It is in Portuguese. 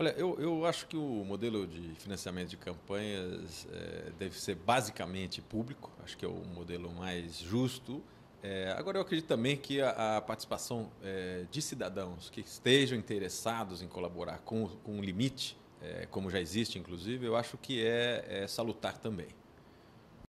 Olha, eu, eu acho que o modelo de financiamento de campanhas é, deve ser basicamente público, acho que é o modelo mais justo. É, agora, eu acredito também que a, a participação é, de cidadãos que estejam interessados em colaborar com, com um limite, é, como já existe, inclusive, eu acho que é, é salutar também.